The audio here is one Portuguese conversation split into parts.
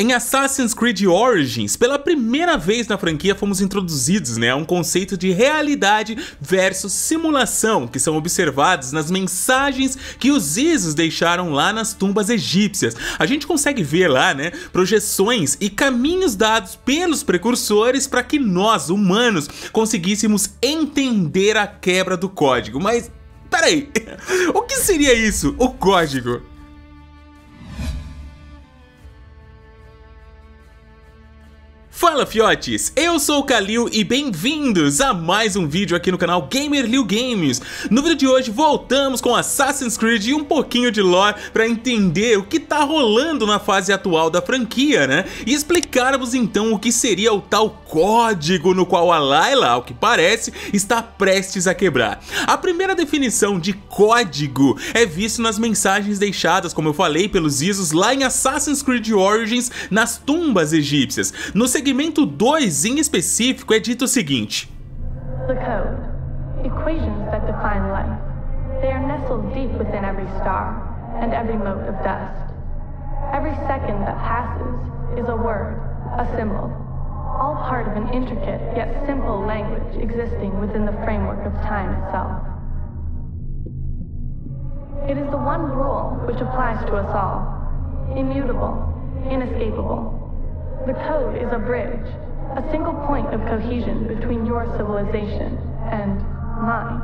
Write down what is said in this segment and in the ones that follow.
Em Assassin's Creed Origins, pela primeira vez na franquia fomos introduzidos né, a um conceito de realidade versus simulação, que são observados nas mensagens que os Isos deixaram lá nas tumbas egípcias. A gente consegue ver lá né, projeções e caminhos dados pelos precursores para que nós, humanos, conseguíssemos entender a quebra do código. Mas, peraí, o que seria isso, o código? Fala fiotes, eu sou o Kalil e bem-vindos a mais um vídeo aqui no canal Gamer Liu Games. No vídeo de hoje voltamos com Assassin's Creed e um pouquinho de lore para entender o que tá rolando na fase atual da franquia, né? E explicarmos então o que seria o tal código no qual a Layla, ao que parece, está prestes a quebrar. A primeira definição de código é visto nas mensagens deixadas, como eu falei, pelos Isos lá em Assassin's Creed Origins nas tumbas egípcias. No segmento 2 em específico é dito o seguinte: The code, equations that define life. They are nestled deep within every star and every mote of dust. Every second that passes is a word, a symbol, all part of an intricate yet simple language existing within the framework of time itself. It is the one rule which applies to us all immutable, inescapable. The code is a bridge, a single point of cohesion between your civilization and mine.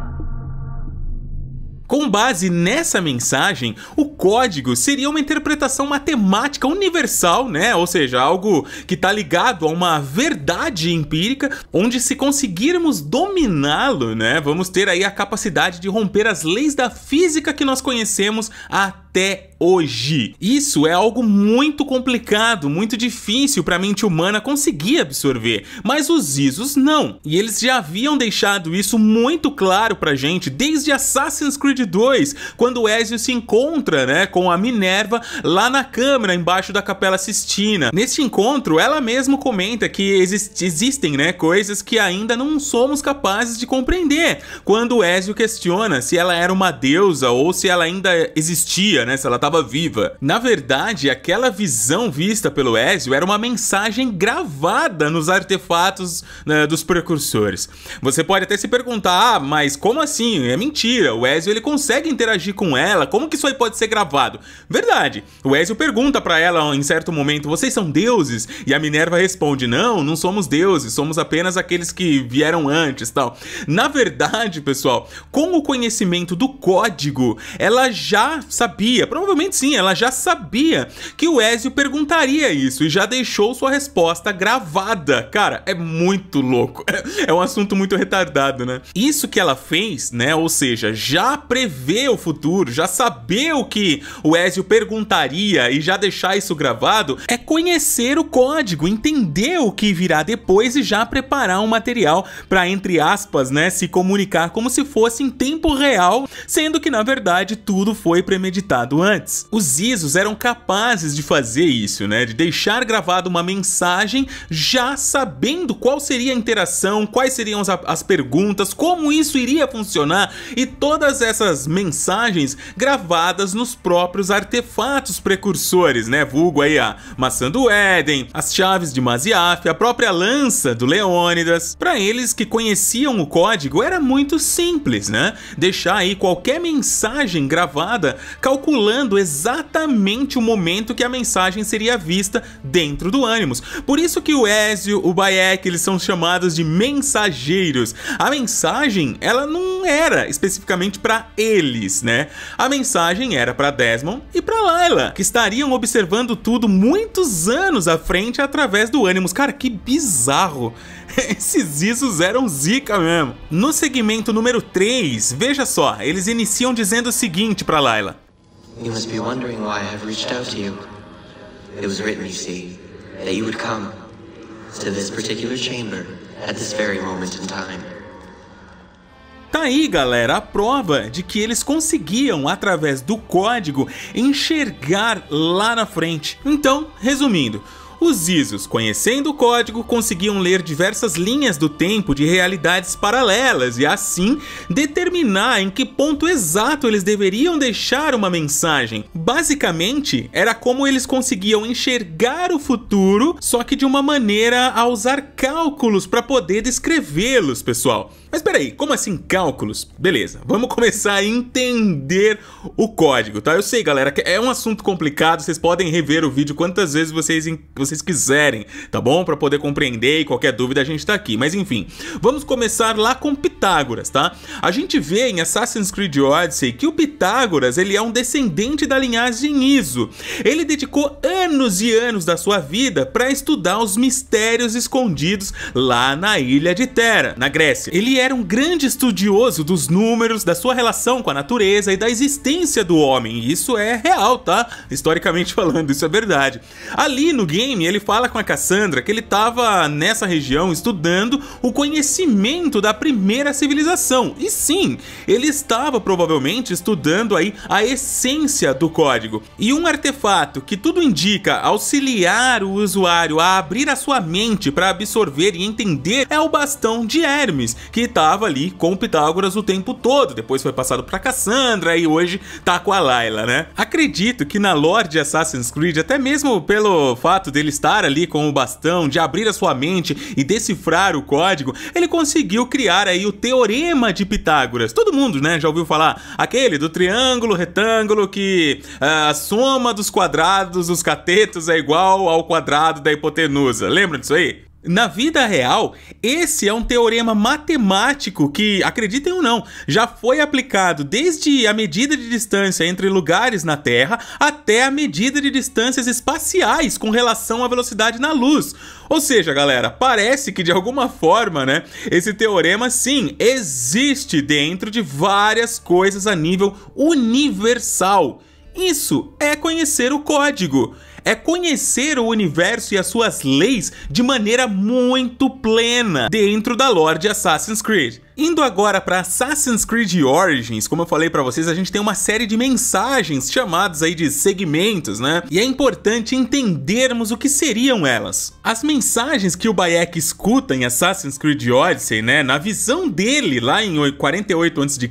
Com base nessa mensagem, o código seria uma interpretação matemática universal, né? Ou seja, algo que está ligado a uma verdade empírica, onde se conseguirmos dominá-lo, né, vamos ter aí a capacidade de romper as leis da física que nós conhecemos até até hoje. Isso é algo muito complicado, muito difícil para a mente humana conseguir absorver, mas os ISOs não. E eles já haviam deixado isso muito claro pra gente desde Assassin's Creed 2, quando Ezio se encontra, né, com a Minerva lá na câmara embaixo da Capela Sistina. Neste encontro, ela mesma comenta que exist existem, né, coisas que ainda não somos capazes de compreender. Quando Ezio questiona se ela era uma deusa ou se ela ainda existia né? Se ela estava viva. Na verdade, aquela visão vista pelo Ezio era uma mensagem gravada nos artefatos né, dos precursores. Você pode até se perguntar, ah, mas como assim? É mentira. O Ezio ele consegue interagir com ela. Como que isso aí pode ser gravado? Verdade. O Ezio pergunta para ela em certo momento: "Vocês são deuses?" E a Minerva responde: "Não, não somos deuses, somos apenas aqueles que vieram antes", tal. Na verdade, pessoal, com o conhecimento do código, ela já sabia sabia, provavelmente sim, ela já sabia que o Ezio perguntaria isso e já deixou sua resposta gravada. Cara, é muito louco. É um assunto muito retardado, né? Isso que ela fez, né? Ou seja, já prever o futuro, já saber o que o Ezio perguntaria e já deixar isso gravado, é conhecer o código, entender o que virá depois e já preparar um material para entre aspas, né, se comunicar como se fosse em tempo real, sendo que na verdade tudo foi premeditado antes. Os ISOs eram capazes de fazer isso, né? De deixar gravada uma mensagem já sabendo qual seria a interação, quais seriam as, as perguntas, como isso iria funcionar e todas essas mensagens gravadas nos próprios artefatos precursores, né? Vulgo aí a maçã do Éden, as chaves de Maziaf, a própria lança do Leônidas. Para eles que conheciam o código era muito simples, né? Deixar aí qualquer mensagem gravada calculada calculando exatamente o momento que a mensagem seria vista dentro do ânimos. Por isso que o Ezio, o Bayek, eles são chamados de mensageiros. A mensagem, ela não era especificamente para eles, né? A mensagem era para Desmond e para Layla, que estariam observando tudo muitos anos à frente através do ânimos. Cara, que bizarro. Esses isos eram zica mesmo. No segmento número 3, veja só, eles iniciam dizendo o seguinte para Layla: You must be wondering why I have reached out to you. It was written, you see, that you would come to this particular chamber at this very moment in time. Tá aí, galera, a prova de que eles conseguiam, através do código, enxergar lá na frente. Então, resumindo, os ISOs, conhecendo o código, conseguiam ler diversas linhas do tempo de realidades paralelas e assim determinar em que ponto exato eles deveriam deixar uma mensagem. Basicamente, era como eles conseguiam enxergar o futuro, só que de uma maneira a usar cálculos para poder descrevê-los, pessoal. Mas peraí, como assim cálculos? Beleza, vamos começar a entender o código, tá? Eu sei, galera, que é um assunto complicado, vocês podem rever o vídeo quantas vezes vocês, vocês quiserem, tá bom? Para poder compreender e qualquer dúvida a gente tá aqui. Mas enfim, vamos começar lá com Pitágoras, tá? A gente vê em Assassin's Creed Odyssey que o Pitágoras, ele é um descendente da linhagem Iso. Ele dedicou anos e anos da sua vida para estudar os mistérios escondidos lá na ilha de Terra, na Grécia. Ele era um grande estudioso dos números, da sua relação com a natureza e da existência do homem. isso é real, tá? Historicamente falando, isso é verdade. Ali no game Jamie, ele fala com a Cassandra que ele estava nessa região estudando o conhecimento da primeira civilização. E sim, ele estava provavelmente estudando aí a essência do código. E um artefato que tudo indica auxiliar o usuário a abrir a sua mente para absorver e entender é o bastão de Hermes, que estava ali com Pitágoras o tempo todo, depois foi passado para Cassandra e hoje tá com a Layla, né? Acredito que na lore de Assassin's Creed, até mesmo pelo fato dele ele estar ali com o bastão, de abrir a sua mente e decifrar o código, ele conseguiu criar aí o teorema de Pitágoras. Todo mundo, né, já ouviu falar aquele do triângulo retângulo que ah, a soma dos quadrados dos catetos é igual ao quadrado da hipotenusa. Lembra disso aí? Na vida real, esse é um teorema matemático que, acreditem ou não, já foi aplicado desde a medida de distância entre lugares na Terra até a medida de distâncias espaciais com relação à velocidade na luz. Ou seja, galera, parece que de alguma forma, né, esse teorema sim existe dentro de várias coisas a nível universal. Isso é conhecer o código é conhecer o universo e as suas leis de maneira muito plena dentro da lore de Assassin's Creed. Indo agora para Assassin's Creed Origins, como eu falei para vocês, a gente tem uma série de mensagens chamadas aí de segmentos, né? E é importante entendermos o que seriam elas. As mensagens que o Bayek escuta em Assassin's Creed Odyssey, né, na visão dele lá em 48 a.C.,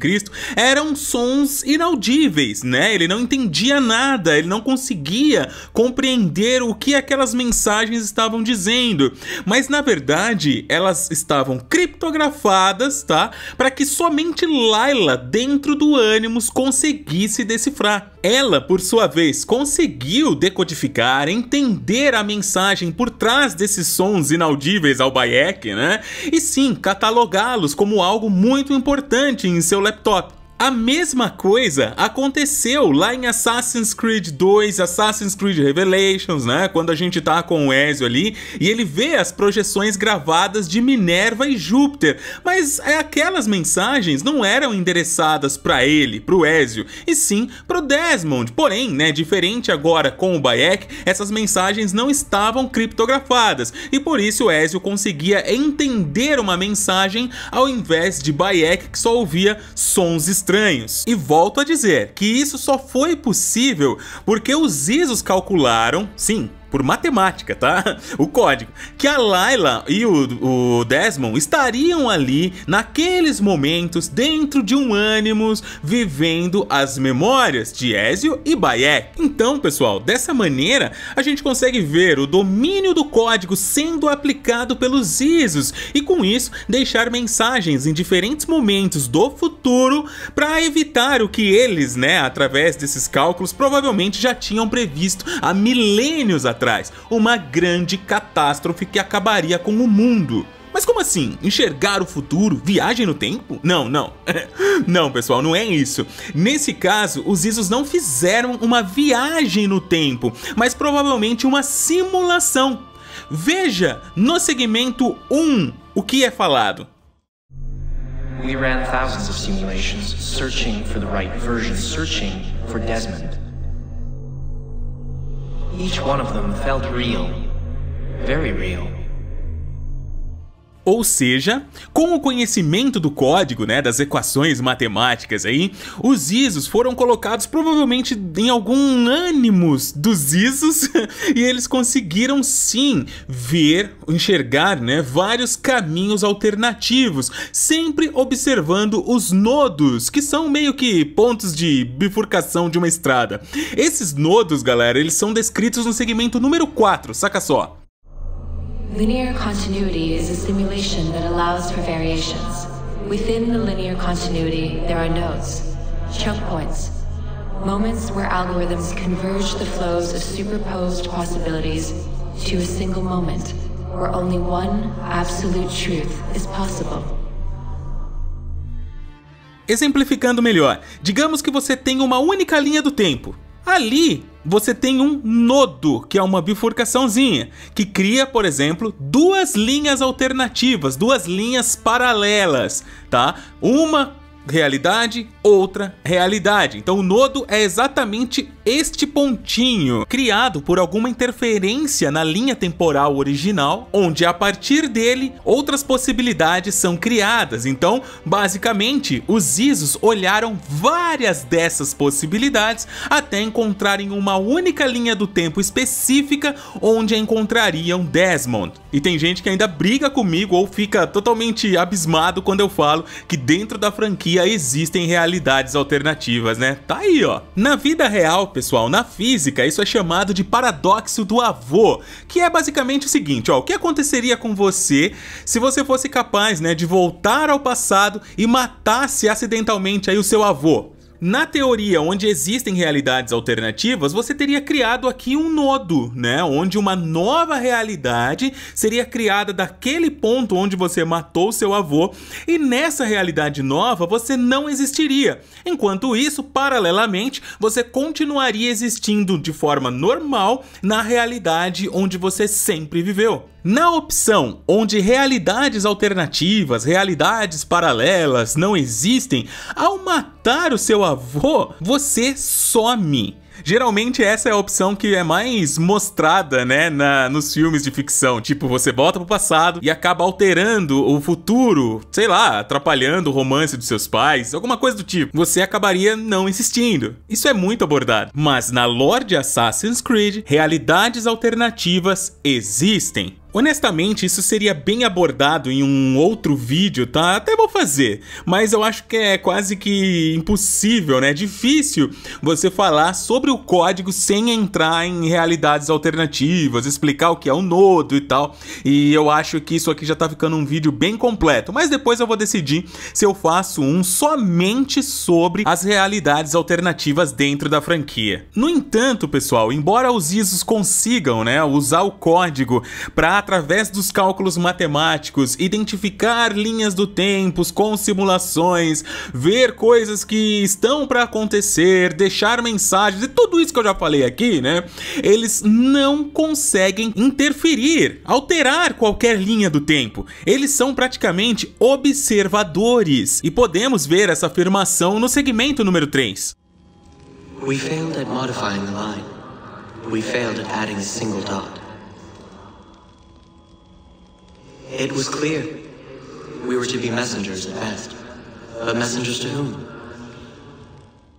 eram sons inaudíveis, né? Ele não entendia nada, ele não conseguia compreender o que aquelas mensagens estavam dizendo. Mas na verdade, elas estavam criptografadas, tá? Tá? Para que somente Layla, dentro do Animus, conseguisse decifrar. Ela, por sua vez, conseguiu decodificar, entender a mensagem por trás desses sons inaudíveis ao Bayek, né? E sim, catalogá-los como algo muito importante em seu laptop. A mesma coisa aconteceu lá em Assassin's Creed 2, Assassin's Creed Revelations, né? Quando a gente tá com o Ezio ali e ele vê as projeções gravadas de Minerva e Júpiter, mas é, aquelas mensagens não eram endereçadas para ele, pro Ezio, e sim pro Desmond. Porém, né, diferente agora com o Bayek, essas mensagens não estavam criptografadas e por isso o Ezio conseguia entender uma mensagem ao invés de Bayek que só ouvia sons estranhos estranhos. E volto a dizer que isso só foi possível porque os ISOs calcularam, sim, por matemática, tá? O código. Que a Layla e o, o Desmond estariam ali naqueles momentos, dentro de um ânimos, vivendo as memórias de Ezio e Bayek. Então, pessoal, dessa maneira, a gente consegue ver o domínio do código sendo aplicado pelos ISOs e com isso deixar mensagens em diferentes momentos do futuro para evitar o que eles, né, através desses cálculos, provavelmente já tinham previsto há milênios atrás atrás, uma grande catástrofe que acabaria com o mundo. Mas como assim? Enxergar o futuro? Viagem no tempo? Não, não. não, pessoal, não é isso. Nesse caso, os Isos não fizeram uma viagem no tempo, mas provavelmente uma simulação. Veja no segmento 1 o que é falado. We ran thousands of simulations, searching for the right version, searching for Desmond. Each one of them felt real. Very real. Ou seja, com o conhecimento do código, né, das equações matemáticas aí, os ISOs foram colocados provavelmente em algum ânimos dos ISOs e eles conseguiram sim ver, enxergar, né, vários caminhos alternativos, sempre observando os nodos, que são meio que pontos de bifurcação de uma estrada. Esses nodos, galera, eles são descritos no segmento número 4, saca só. Linear continuity is a simulation that allows for variations. Within the linear continuity, there are nodes, choke points, moments where algorithms converge the flows of superposed possibilities to a single moment where only one absolute truth is possible. Exemplificando melhor, digamos que você tem uma única linha do tempo. Ali, você tem um nodo, que é uma bifurcaçãozinha, que cria, por exemplo, duas linhas alternativas, duas linhas paralelas, tá? Uma realidade outra realidade. Então o nodo é exatamente este pontinho, criado por alguma interferência na linha temporal original, onde a partir dele outras possibilidades são criadas. Então, basicamente, os ISOs olharam várias dessas possibilidades até encontrarem uma única linha do tempo específica onde encontrariam Desmond. E tem gente que ainda briga comigo ou fica totalmente abismado quando eu falo que dentro da franquia existem realidades realidades alternativas, né? Tá aí, ó. Na vida real, pessoal, na física, isso é chamado de paradoxo do avô, que é basicamente o seguinte, ó, o que aconteceria com você se você fosse capaz, né, de voltar ao passado e matasse acidentalmente aí o seu avô? na teoria, onde existem realidades alternativas, você teria criado aqui um nodo, né? Onde uma nova realidade seria criada daquele ponto onde você matou seu avô, e nessa realidade nova você não existiria. Enquanto isso, paralelamente, você continuaria existindo de forma normal na realidade onde você sempre viveu. Na opção onde realidades alternativas, realidades paralelas não existem, ao matar o seu avô, você some. Geralmente essa é a opção que é mais mostrada, né, na, nos filmes de ficção. Tipo, você volta pro passado e acaba alterando o futuro, sei lá, atrapalhando o romance dos seus pais, alguma coisa do tipo. Você acabaria não existindo. Isso é muito abordado. Mas na lore de Assassin's Creed, realidades alternativas existem. Honestamente, isso seria bem abordado em um outro vídeo, tá? Até vou fazer, mas eu acho que é quase que impossível, né? Difícil você falar sobre o código sem entrar em realidades alternativas, explicar o que é um nodo e tal. E eu acho que isso aqui já tá ficando um vídeo bem completo, mas depois eu vou decidir se eu faço um somente sobre as realidades alternativas dentro da franquia. No entanto, pessoal, embora os ISOs consigam, né, usar o código para através dos cálculos matemáticos, identificar linhas do tempo com simulações, ver coisas que estão para acontecer, deixar mensagens, e tudo isso que eu já falei aqui, né? Eles não conseguem interferir, alterar qualquer linha do tempo. Eles são praticamente observadores. E podemos ver essa afirmação no segmento número 3. We failed at modifying the line. We failed at adding a single dot. It was clear. We were to be messengers at best. But messengers to whom?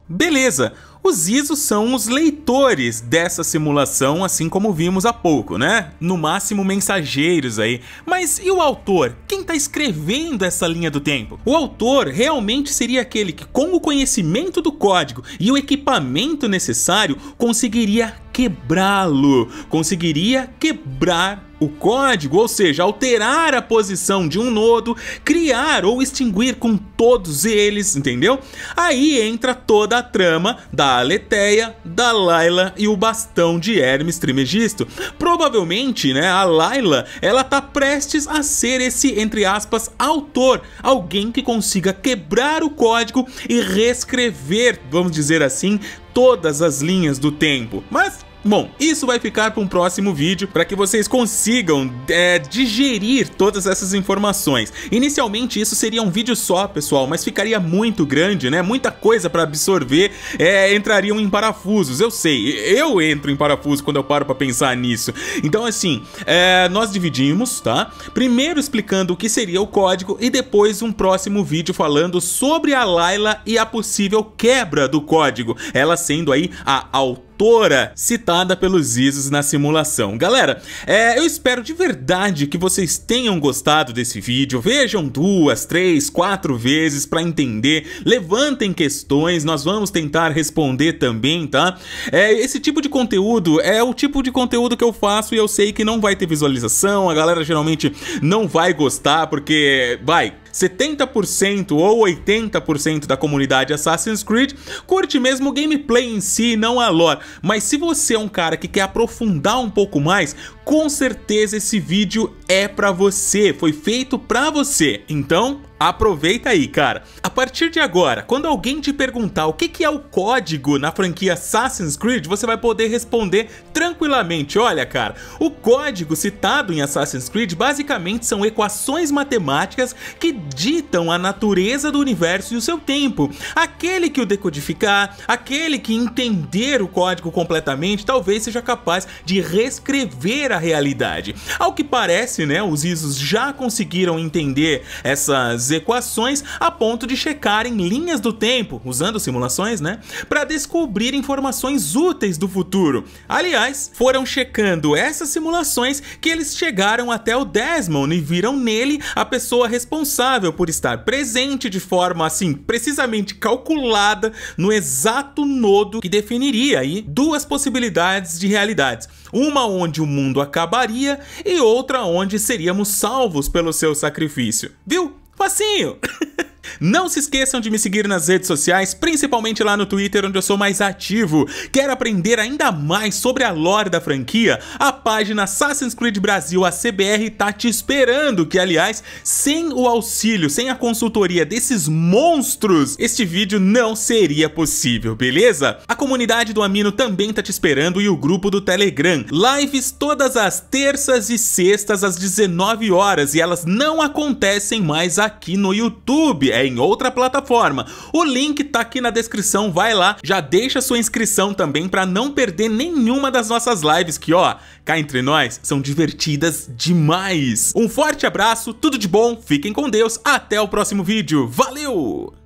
Beleza, os ISOs são os leitores dessa simulação, assim como vimos há pouco, né? No máximo mensageiros aí. Mas e o autor? Quem está escrevendo essa linha do tempo? O autor realmente seria aquele que, com o conhecimento do código e o equipamento necessário, conseguiria quebrá-lo, conseguiria quebrar o código, ou seja, alterar a posição de um nodo, criar ou extinguir com todos eles, entendeu? Aí entra toda a trama da Aletheia, da Laila e o bastão de Hermes Trimegisto. Provavelmente, né, a Laila, ela tá prestes a ser esse, entre aspas, autor, alguém que consiga quebrar o código e reescrever, vamos dizer assim, todas as linhas do tempo. Mas Bom, isso vai ficar para um próximo vídeo para que vocês consigam é, digerir todas essas informações. Inicialmente isso seria um vídeo só, pessoal, mas ficaria muito grande, né? Muita coisa para absorver, é, entrariam em parafusos. Eu sei, eu entro em parafuso quando eu paro para pensar nisso. Então assim, é, nós dividimos, tá? Primeiro explicando o que seria o código e depois um próximo vídeo falando sobre a Layla e a possível quebra do código, ela sendo aí a autora doutora citada pelos ISOs na simulação. Galera, é, eu espero de verdade que vocês tenham gostado desse vídeo. Vejam duas, três, quatro vezes para entender. Levantem questões, nós vamos tentar responder também, tá? É, esse tipo de conteúdo é o tipo de conteúdo que eu faço e eu sei que não vai ter visualização, a galera geralmente não vai gostar porque, vai, 70% ou 80% da comunidade Assassin's Creed curte mesmo o gameplay em si, não a lore. Mas se você é um cara que quer aprofundar um pouco mais, com certeza esse vídeo é para você, foi feito para você. Então, aproveita aí, cara. A partir de agora, quando alguém te perguntar o que é o código na franquia Assassin's Creed, você vai poder responder tranquilamente. Olha, cara, o código citado em Assassin's Creed basicamente são equações matemáticas que ditam a natureza do universo e o seu tempo. Aquele que o decodificar, aquele que entender o código completamente, talvez seja capaz de reescrever a realidade. Ao que parece, né, os ISOs já conseguiram entender essas equações a ponto de checarem linhas do tempo, usando simulações, né, para descobrir informações úteis do futuro. Aliás, foram checando essas simulações que eles chegaram até o Desmond e viram nele a pessoa responsável por estar presente de forma assim precisamente calculada no exato nodo que definiria aí duas possibilidades de realidades uma onde o mundo acabaria e outra onde seríamos salvos pelo seu sacrifício. Viu? Facinho! Não se esqueçam de me seguir nas redes sociais, principalmente lá no Twitter, onde eu sou mais ativo. Quer aprender ainda mais sobre a lore da franquia? A página Assassin's Creed Brasil, a CBR, tá te esperando, que aliás, sem o auxílio, sem a consultoria desses monstros, este vídeo não seria possível, beleza? A comunidade do Amino também tá te esperando e o grupo do Telegram. Lives todas as terças e sextas às 19 horas e elas não acontecem mais aqui no YouTube é em outra plataforma. O link tá aqui na descrição, vai lá, já deixa sua inscrição também para não perder nenhuma das nossas lives que, ó, cá entre nós, são divertidas demais. Um forte abraço, tudo de bom, fiquem com Deus, até o próximo vídeo. Valeu!